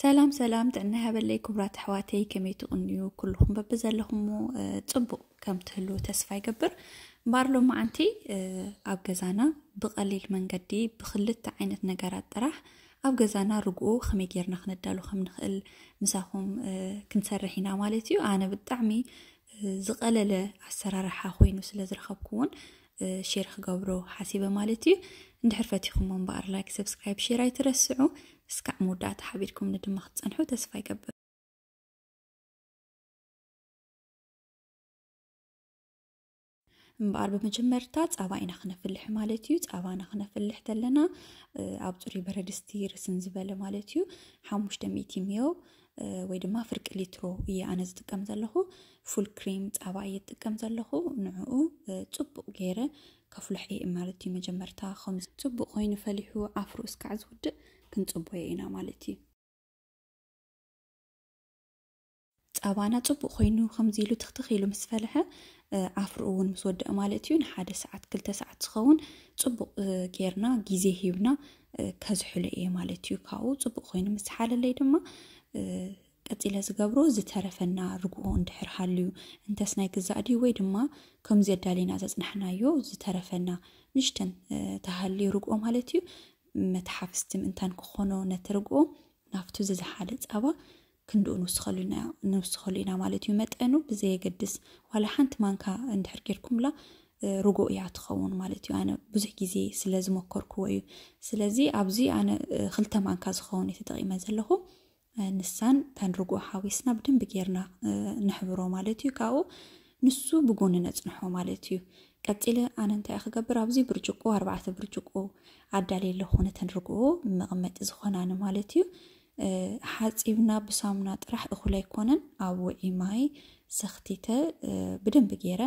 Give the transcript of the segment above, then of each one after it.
ሰላም ሰላም ጥዕና ሃበለይ ክቡራት ኣሕዋተይ ከመይ ትቕንዩ ኩልኹም በቢዘለኹምሞ ፅቡቕ ከም ትህልው ተስፋ ይገብር እምበርሎ መዓንቲ ኣብ ገዛና ብቐሊል መንገዲ ብክልተ ዓይነት ነገራት ጥራሕ ኣብ ገዛና ርግኡ ከመይ ጌርና ክነዳሉ ከም ንኽእል ምሳኹም ክንሰርሕ ኢና ማለት እዩ ኣነ ብጣዕሚ ዝቐለለ ኣሰራርሓ ኮይኑ ስለ ዝረኸብኩ እውን ሼር ክገብሮ ሓሲበ ማለት እዩ እንድሕር ፈቲኹም እምበኣር ላይክ ሰብስክራይብ ሼር ኣይትረስዑ እስካዕ መወዳእታ ሓቢርኩም ንድማ ክትፀንሑ ተስፋ ይገብር እምበኣር ብመጀመርታ ፀባ ኢና ክነፍልሕ ማለት እዩ ፀባና ክነፍልሕ ተለና ኣብ ፅሩይ በረድስቲ ርስን ዝበለ ማለት እዩ ሓሙሽተ ሚኢቲ ሚዮ ወይ ድማ ፍርቂ ሊትሮ እየ ኣነ ዝጥቀም ዘለኹ ፉል ክሪም ፃባ እየ ዝጥቀም ዘለኹ ንዕኡ ፅቡቅ ገይረ ከፍልሕ እየ ማለት እዩ መጀመርታ ከምዚ ፅቡቅ ኮይኑ ፈሊሑ ዓፍሩ እስካዕ ዝውድእ ክንፅበዮ ኢና ማለት እዩ ፀባና ፅቡቅ ኮይኑ ከምዚ ኢሉ ትክትክ ኢሉ ምስ ፈልሐ ዓፍሪ እውን ምስ ወድእ ማለት እዩ ንሓደ ሰዓት ክልተ ሰዓት ዝኸውን ፅቡቅ ጌርና ግዜ ሂብና ከዝሕሉ እየ ማለት እዩ ካብኡ ፅቡቅ ኮይኑ ምስ ሓለለይ ድማ ቀፂለ ዝገብሮ ዝተረፈና ርግኦ እንድሕር ሃልዩ እንተስ ናይ ግዛእ ድዩ ወይ ድማ ከምዚ ኣዳሊና ዘፅናሕናዮ ዝተረፈና ንሽተን ተሃልዩ ርግኦ ማለት እዩ መትሓፍስቲ ምእንታን ክኾኖ ነቲ ርግኦ ናብቲ ዝዝሓደ ፀባ ክንድኡ ንውስኸሉ ኢና ማለት እዩ መጠኑ ብዘየገድስ ዋላ ሓንቲ ማንካ እንድሕር ጌርኩምላ ርጉ እያ ትኸውን ማለት እዩ ኣነ ብዙሕ ግዜ ስለ ዝመከርክዎ እዩ ስለዚ ኣብዚ ኣነ ክልተ ማንካ ዝኸውን እዩ ተጠቂመ ዘለኹ ንሳን ተንርጎ ሓዊስና ብደንቢ ጌርና ንሕብሮ ማለት እዩ ካብኡ ንሱ ብጎኒ ነፅንሖ ማለት እዩ ቀፂለ ኣነ እንታይ ክገብር ኣብዚ ብርጭቆ ኣርባዕተ ብርጭቆ ኣዳልየ ኣለኹ ተንርግኦ መቐመጢ ዝኾናኒ ማለት እዩ ሓፂብና ብሳሙና ጥራሕ እኹል ኣይኮነን ኣብ ውዒ ማይ ሰኽቲተ ብደንብ ገይረ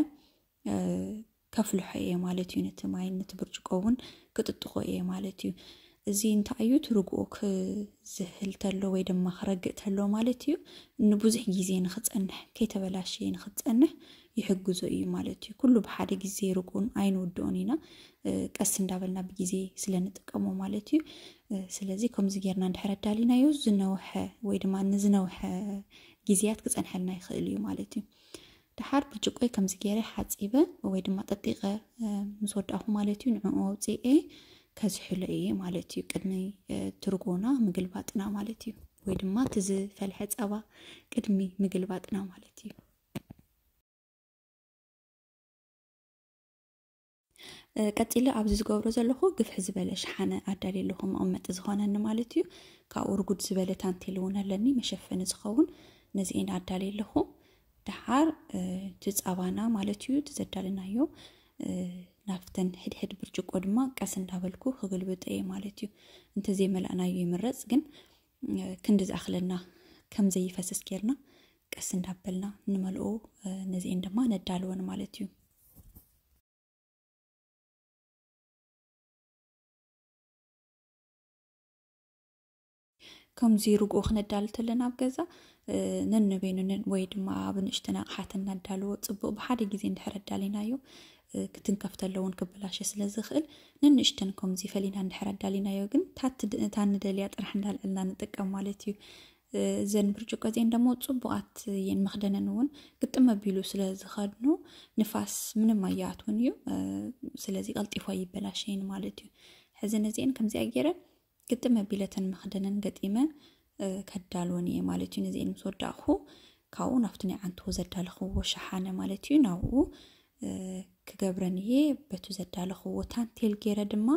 ከፍልሖ እየ ማለት እዩ ነቲ ማይ ነቲ ብርጭቆ እውን ክጥጥቆ እየ ማለት እዩ እዚ እንታይ እዩ ትርግኦ ክዝህል ተሎ ወይ ድማ ክረግእ ተሎ ማለት እዩ ንብዙሕ ግዜ ንክፀንሕ ከይተበላሸየ ንክፀንሕ ይሕግዞ እዩ ማለት እዩ ኩሉ ብሓደ ግዜ ርግኡን ኣይንውድኦን ኢና ቀስ እንዳበልና ብግዜ ስለ ንጥቀሞ ማለት እዩ ስለዚ ከምዚ ጌርና እንድሕር ኣዳሊናዮ ዝነውሐ ወይ ድማ ንዝነውሐ ግዜያት ክፀንሐልና ይኽእል እዩ ማለት እዩ ድሓር ብጭቆይ ከምዚ ገይረ ሓፂበ ወይ ድማ ጠጢቐ ምስ ወዳእኹ ማለት እዩ ንዕኡ ኣውፅአ ከዝሕሎ እየ ማለት እዩ ቅድሚ ትርጎና ምግልባ ጥና ማለት እዩ ወይ ድማ እቲ ዝፈልሐ ፀባ ቅድሚ ምግልባ ጥና ማለት እዩ ቀፂሉ ኣብዚ ዝገብሮ ዘለኹ ግፍሒ ዝበለ ሸሓነ ኣዳልየ ኣለኹ መቐመጢ ዝኾነኒ ማለት እዩ ካብኡ ርጉድ ዝበለ ታንቴል እውን ኣለኒ መሸፈኒ ዝኸውን ነዚአን ኣዳልየ ኣለኹ ድሓር ትፀባና ማለት እዩ ትዘዳልናዮ ናፍተን ሕድሕድ ብርጭቆ ድማ ቀስ እንዳበልኩ ክግልብጥ እየ ማለት እዩ እንተዘይ መላእናዩ ይምረፅ ግን ክንዲ ዝኣኽለና ከምዘይፈስስ ጌርና ቀስ እንዳበልና ንመልኦ ነዚአን ድማ ነዳልወን ማለት እዩ ከምዚ ርግኦ ክነዳል ተለና ኣብ ገዛ ነንበይኑ ወይ ድማ ኣብ ንእሽተን ኣቕሓት እናዳልዎ ፅቡቅ ብሓደ ግዜ እንድሕር እዩ ክትንከፍተለውን ክበላሸ ስለ ዝኽእል ንንእሽተን ከምዚ ፈሊና ንድሕር ኣዳሊናዮ ግን እታ ንደልያ ጥራሕ እንዳልዕልና ንጥቀም ማለት እዩ እዘን ብርጭቆ እዚአን ደሞ ፅቡቃት እየን መክደነን እውን ግጥም ኣቢሉ ስለ ዝኸድኑ ንፋስ ምንም ኣያኣት እውን እዩ ስለዚ ቀልጢፎ ይበላሸይን ማለት እዩ ሕዚ ነዚአን ከምዚኣ ገይረ ግጥም ኣቢለተን መክደነን ገጢመ ከዳልወን እየ ማለት እዩ ነዚአን ምስ ወዳእኹ ካብኡ ናብቲ ናይ ዓንትዎ ዘዳልኽዎ ሸሓነ ማለት እዩ ናብኡ ክገብረን እየ በቲ ዘዳለኽዎ ታንቴል ገይረ ድማ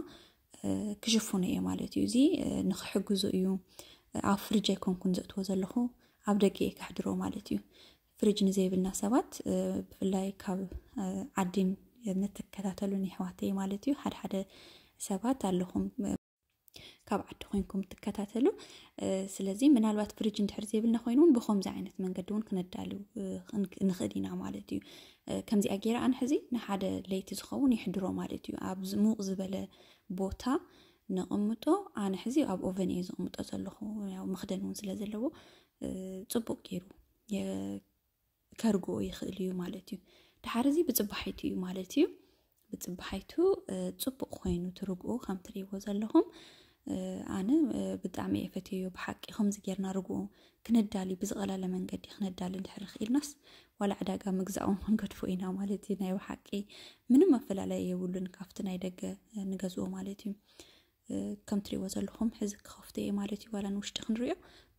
ክሽፍኑ እየ ማለት እዩ እዚ ንክሕግዙ እዩ ኣብ ፍርጅ ኣይኮንኩን ዘእትዎ ዘለኹ ኣብ ደገ የ ካሕድሮ ማለት እዩ ፍርጅ ንዘይብልና ሰባት ብፍላይ ካብ ዓዲን ነተከታተሉን ኣሕዋተይ ማለት እዩ ሓደ ሓደ ሰባት ኣለኹም ካብ ዓዲ ኮይንኩም ትከታተሉ ስለዚ ምናልባት ፍርጅ እንድሕር ዘይብልና ኮይኑ እውን ብከምዚ ዓይነት መንገዲ እውን ክነዳሉ ንኽእል ኢና ማለት እዩ ከምዚኣ ገይራ ኣነ ሕዚ ንሓደ ለይቲ ዝኸውን ይሕድሮ ማለት እዩ ኣብ ሙቕ ዝበለ ቦታ ንቕምጦ ኣነ ሕዚ ኣብ ኦቨን እየ ዝቕምጦ ዘለኹ ያው መክደን እውን ስለ ዘለዎ ፅቡቅ ገይሩ ከርግኦ ይኽእል እዩ ማለት እዩ ድሓር እዚ ብፅባሒቱ እዩ ማለት እዩ ብፅባሒቱ ፅቡቅ ኮይኑ ትርግኡ ከም ትርእይዎ ዘለኹም ኣነ ብጣዕሚ እየ ፈትዮ ብሓቂ ከምዚ ጌርና ርግኦ ክነዳሊ ብዝቐላለ መንገዲ ክነዳሊ እንድሕር ክኢልናስ ዋላ ዕዳጋ ምግዛእ እውን ክንገድፎ ኢና ማለት እዩ ናይ ብሓቂ ምንም ኣፈላለየ የብሉን ካብቲ ናይ ደገ ንገዝኦ ማለት እዩ ከም ትሪእዎ ዘለኹም ሕዚ ክኸፍተ እየ ማለት እዩ ዋላ ንውሽጢ ክንሪዮ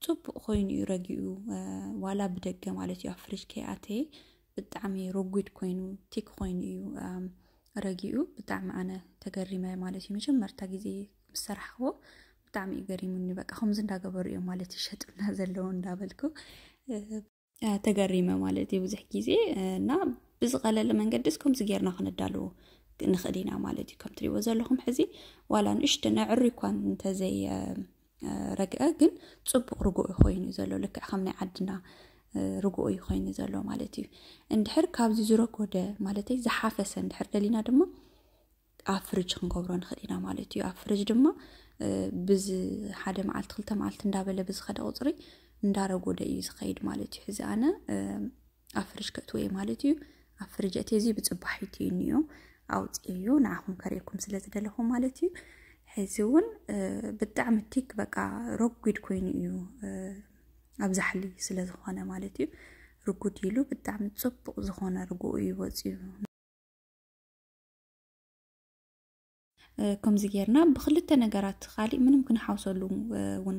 ፅቡቅ ኮይኑ እዩ ረጊኡ ዋላ ብደገ ማለት እዩ ኣብ ፍርጅ ከይኣተየ ብጣዕሚ ረጉድ ኮይኑ ቲክ ኮይኑ እዩ ረጊኡ ብጣዕሚ ኣነ ተገሪመ ማለት እዩ መጀመርታ ግዜ ምስ ሰራሕክዎ ብጣዕሚ እዩ ገሪሙኒ በቃ ከምዚ እንዳገበሩ እዮም ማለት እዩ ሸጡና ዘለዎ እንዳበልኩ ተገሪመ ማለት እዩ ብዙሕ ግዜ እና ብዝቀለለ መንገዲስ ከምዚ ጌርና ክነዳልዎ ንኽእል ኢና ማለት እዩ ከም ትሪእዎ ዘለኹም ሕዚ ዋላ ንእሽተ ናይ ዕሪ እኳን እንተዘይ ረግአ ግን ፅቡቅ ርጉኦ ኮይኑ እዩ ዘሎ ልክዕ ከም ናይ ዓድና ርግኦ እዩ ኮይኑ ዘሎ ማለት እዩ እንድሕር ካብዚ ዝረጎደ ማለተይ ዝሓፈሰ እንድሕር ደሊና ድማ ኣብ ፍርጅ ክንገብሮ ንክእል ኢና ማለት እዩ ኣብ ፍርጅ ድማ ብዚ ሓደ መዓልቲ ክልተ መዓልቲ እንዳበለ ብዝኸደ ቁፅሪ እንዳረጎደ እዩ ዝኸይድ ማለት እዩ ሕዚ ኣነ ኣብ ፍርጅ ከእትወ እየ ማለት እዩ ኣብ ፍርጅ እቲ እዚ ብፅባሒት እዩ እኒኦ ኣውፅ እዩ ንዓኹም ከርእኩም ስለ ዝደለኹም ማለት እዩ ሕዚ እውን ብጣዕሚ ቲክ በቃ ረጉድ ኮይኑ እዩ ኣብ ዛሕሊ ስለ ዝኾነ ማለት እዩ ርጉድ ኢሉ ብጣዕሚ ፅቡቅ ዝኾነ ርጉኡ እዩ ወፂኡ ከምዚ ጌርና ብክልተ ነገራት ካሊእ ምንም ክንሓውሰሉ እውን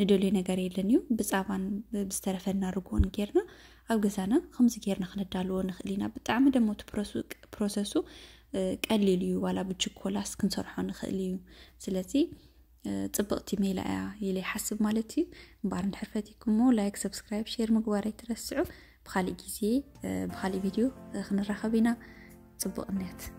ንደልዩ ነገር የለን እዩ ብፃባን ብዝተረፈና ርግኦን ጌርና ኣብ ገዛና ከምዚ ጌርና ክነዳልዎ ንክእል ኢና ብጣዕሚ ደሞ እቲ ፕሮሰሱ ቀሊል እዩ ዋላ ብችኮላስ ክንሰርሖ ንክእል እዩ ስለዚ ፅብቕቲ ሜላ እያ ኢለ ይሓስብ ማለት እዩ እምበኣር ንድሕር ኩሞ ላይክ ሰብስክራይብ ሼር ምግባር ኣይትረስዑ ብካሊእ ግዜ ብካሊእ ቪድዮ ክንራኸብ ኢና ፅቡቕነት